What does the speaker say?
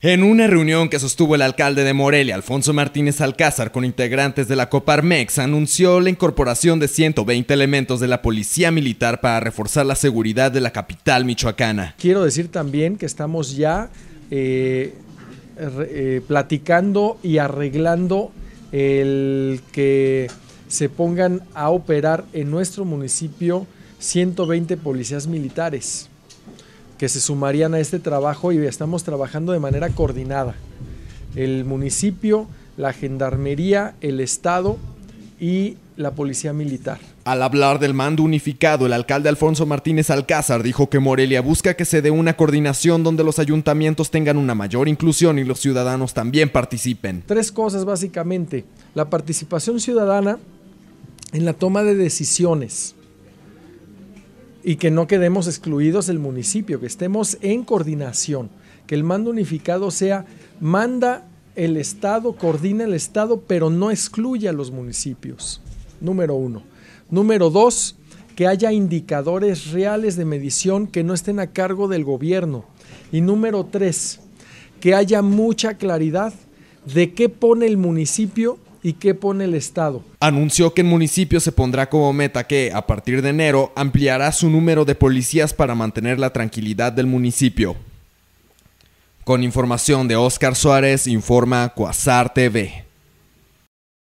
En una reunión que sostuvo el alcalde de Morelia, Alfonso Martínez Alcázar, con integrantes de la Coparmex, anunció la incorporación de 120 elementos de la Policía Militar para reforzar la seguridad de la capital michoacana. Quiero decir también que estamos ya eh, eh, platicando y arreglando el que se pongan a operar en nuestro municipio 120 policías militares que se sumarían a este trabajo y estamos trabajando de manera coordinada. El municipio, la gendarmería, el Estado y la policía militar. Al hablar del mando unificado, el alcalde Alfonso Martínez Alcázar dijo que Morelia busca que se dé una coordinación donde los ayuntamientos tengan una mayor inclusión y los ciudadanos también participen. Tres cosas básicamente. La participación ciudadana en la toma de decisiones y que no quedemos excluidos del municipio, que estemos en coordinación, que el mando unificado sea manda el Estado, coordina el Estado, pero no excluye a los municipios. Número uno. Número dos, que haya indicadores reales de medición que no estén a cargo del gobierno. Y número tres, que haya mucha claridad de qué pone el municipio ¿Y qué pone el Estado? Anunció que el municipio se pondrá como meta que, a partir de enero, ampliará su número de policías para mantener la tranquilidad del municipio. Con información de Oscar Suárez, informa Coazar TV.